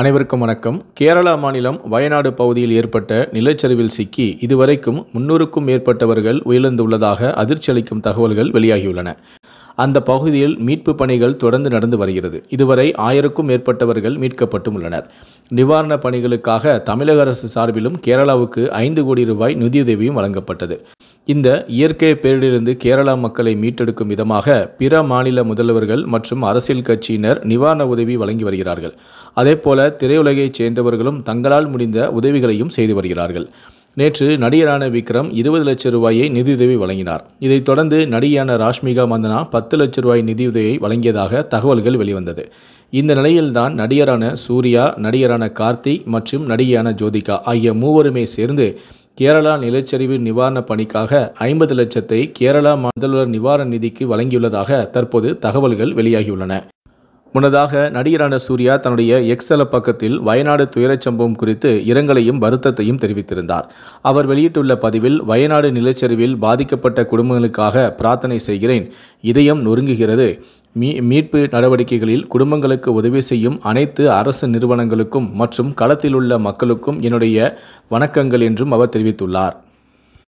அனைவருக்கும் வணக்கம் கேரளா மாநிலம் வயநாடு பகுதியில் ஏற்பட்ட நிலச்சரிவில் சிக்கி இதுவரைக்கும் முன்னூறுக்கும் மேற்பட்டவர்கள் உயிரிழந்துள்ளதாக அதிர்ச்சி அளிக்கும் தகவல்கள் வெளியாகியுள்ளன அந்த பகுதியில் மீட்பு பணிகள் தொடர்ந்து நடந்து வருகிறது இதுவரை ஆயிரக்கும் மேற்பட்டவர்கள் மீட்கப்பட்டும் உள்ளனர் நிவாரணப் பணிகளுக்காக தமிழக அரசு சார்பிலும் கேரளாவுக்கு ஐந்து கோடி ரூபாய் நிதியுதவியும் வழங்கப்பட்டது இந்த இயற்கை பேரிடிலிருந்து கேரளா மக்களை மீட்டெடுக்கும் விதமாக பிற மாநில முதல்வர்கள் மற்றும் அரசியல் கட்சியினர் நிவாரண உதவி வழங்கி வருகிறார்கள் அதேபோல திரையுலகைச் சேர்ந்தவர்களும் தங்களால் முடிந்த உதவிகளையும் செய்து வருகிறார்கள் நேற்று நடிகரான விக்ரம் இருபது லட்ச ரூபாயை நிதியுதவி வழங்கினார் இதைத் தொடர்ந்து நடிகையான ராஷ்மிகா மந்தனா பத்து லட்ச ரூபாய் நிதியுதவியை வழங்கியதாக தகவல்கள் வெளிவந்தது இந்த நிலையில்தான் நடிகரான சூர்யா நடிகரான கார்த்திக் மற்றும் நடிகையான ஜோதிகா ஆகிய மூவருமே சேர்ந்து கேரளா நிலச்சரிவு நிவாரண பணிக்காக ஐம்பது லட்சத்தை கேரளா முதல்வர் நிவாரண நிதிக்கு வழங்கியுள்ளதாக தற்போது தகவல்கள் வெளியாகியுள்ளன முன்னதாக நடிகரான சூர்யா தன்னுடைய எக்ஸல பக்கத்தில் வயநாடு துயரச் சம்பவம் குறித்து இரங்கலையும் வருத்தத்தையும் தெரிவித்திருந்தார் அவர் வெளியிட்டுள்ள பதிவில் வயநாடு நிலச்சரிவில் பாதிக்கப்பட்ட குடும்பங்களுக்காக பிரார்த்தனை செய்கிறேன் இதயம் நொறுங்குகிறது மீ மீட்பு நடவடிக்கைகளில் குடும்பங்களுக்கு உதவி செய்யும் அனைத்து அரசு நிறுவனங்களுக்கும் மற்றும் களத்திலுள்ள மக்களுக்கும் என்னுடைய வணக்கங்கள் என்றும் அவர் தெரிவித்துள்ளார்